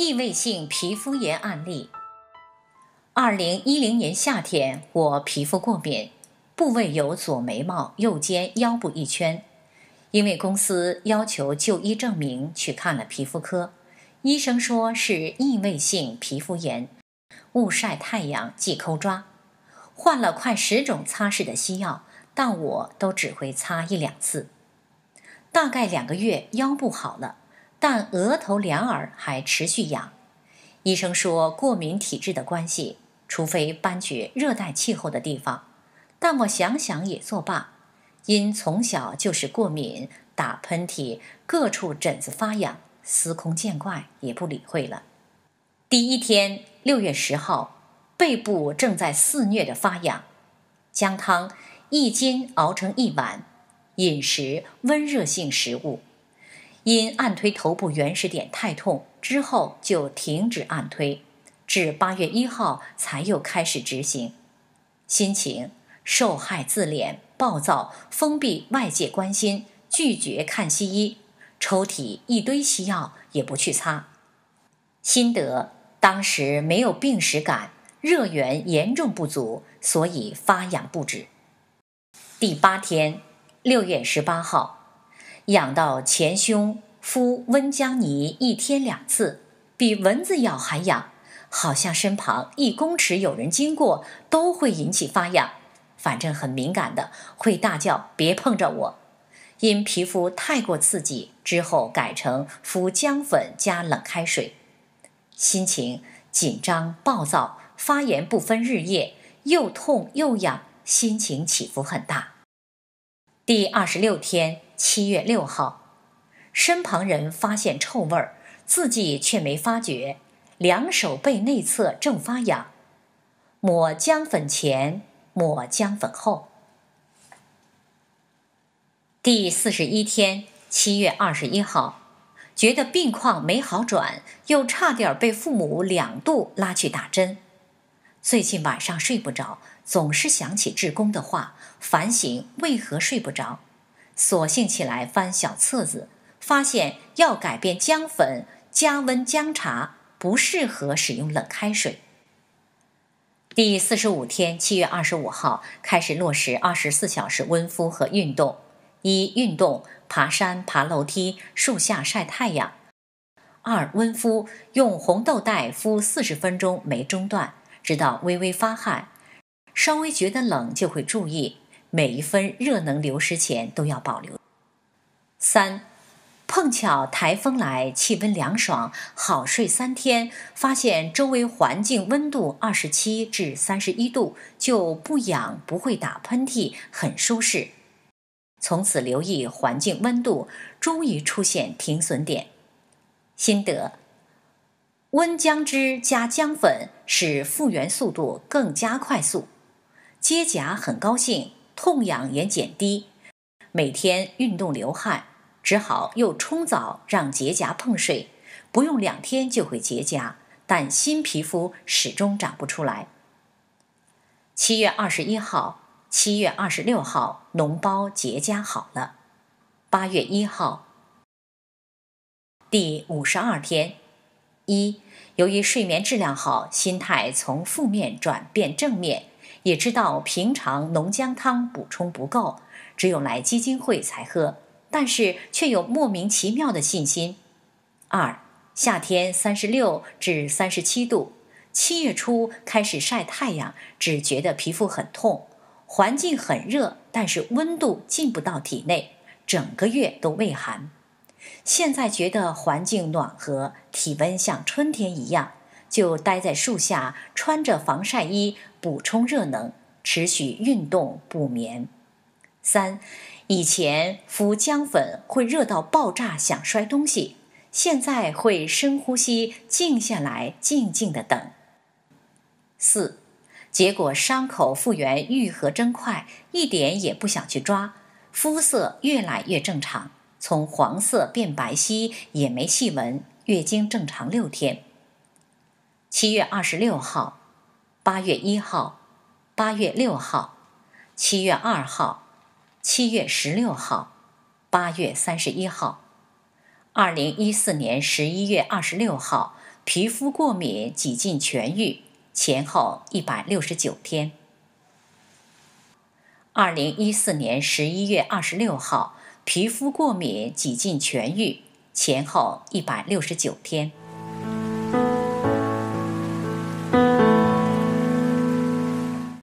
异位性皮肤炎案例。二零一零年夏天，我皮肤过敏，部位有左眉毛、右肩、腰部一圈。因为公司要求就医证明，去看了皮肤科，医生说是异位性皮肤炎，误晒太阳忌抠抓，换了快十种擦拭的西药，但我都只会擦一两次。大概两个月，腰部好了。但额头、两耳还持续痒，医生说过敏体质的关系，除非搬去热带气候的地方。但我想想也作罢，因从小就是过敏，打喷嚏、各处疹子发痒，司空见惯，也不理会了。第一天，六月十号，背部正在肆虐的发痒，姜汤一斤熬成一碗，饮食温热性食物。因按推头部原始点太痛，之后就停止按推，至八月一号才又开始执行。心情受害自怜，暴躁，封闭外界关心，拒绝看西医。抽屉一堆西药也不去擦。心得当时没有病史感，热源严重不足，所以发痒不止。第八天，六月十八号。痒到前胸，敷温姜泥一天两次，比蚊子咬还痒，好像身旁一公尺有人经过都会引起发痒，反正很敏感的，会大叫别碰着我。因皮肤太过刺激，之后改成敷姜粉加冷开水。心情紧张暴躁，发炎不分日夜，又痛又痒，心情起伏很大。第二十六天。七月六号，身旁人发现臭味儿，自己却没发觉，两手背内侧正发痒。抹姜粉前，抹姜粉后。第四十一天，七月二十一号，觉得病况没好转，又差点被父母两度拉去打针。最近晚上睡不着，总是想起志工的话，反省为何睡不着。索性起来翻小册子，发现要改变姜粉加温姜茶，不适合使用冷开水。第四十五天，七月二十五号开始落实二十四小时温敷和运动：一、运动，爬山、爬楼梯、树下晒太阳；二、温敷，用红豆袋敷四十分钟，没中断，直到微微发汗，稍微觉得冷就会注意。每一分热能流失前都要保留。三，碰巧台风来，气温凉爽，好睡三天。发现周围环境温度二十七至三十一度，就不痒，不会打喷嚏，很舒适。从此留意环境温度，终于出现停损点。心得：温姜汁加姜粉，使复原速度更加快速。接甲很高兴。痛痒也减低，每天运动流汗，只好又冲澡让结痂碰水，不用两天就会结痂，但新皮肤始终长不出来。七月二十一号、七月二十六号脓包结痂好了，八月一号，第五十二天，一由于睡眠质量好，心态从负面转变正面。也知道平常浓姜汤补充不够，只有来基金会才喝，但是却有莫名其妙的信心。二夏天三十六至三十七度，七月初开始晒太阳，只觉得皮肤很痛，环境很热，但是温度进不到体内，整个月都畏寒。现在觉得环境暖和，体温像春天一样，就待在树下，穿着防晒衣。补充热能，持续运动补眠。三，以前敷姜粉会热到爆炸，想摔东西；现在会深呼吸，静下来，静静的等。四，结果伤口复原愈合真快，一点也不想去抓，肤色越来越正常，从黄色变白皙，也没细纹，月经正常六天。七月二十六号。八月一号、八月六号、七月二号、七月十六号、八月三十一号、二零一四年十一月二十六号，皮肤过敏几近痊愈，前后一百六十九天。二零一四年十一月二十六号，皮肤过敏几近痊愈，前后一百六十九天。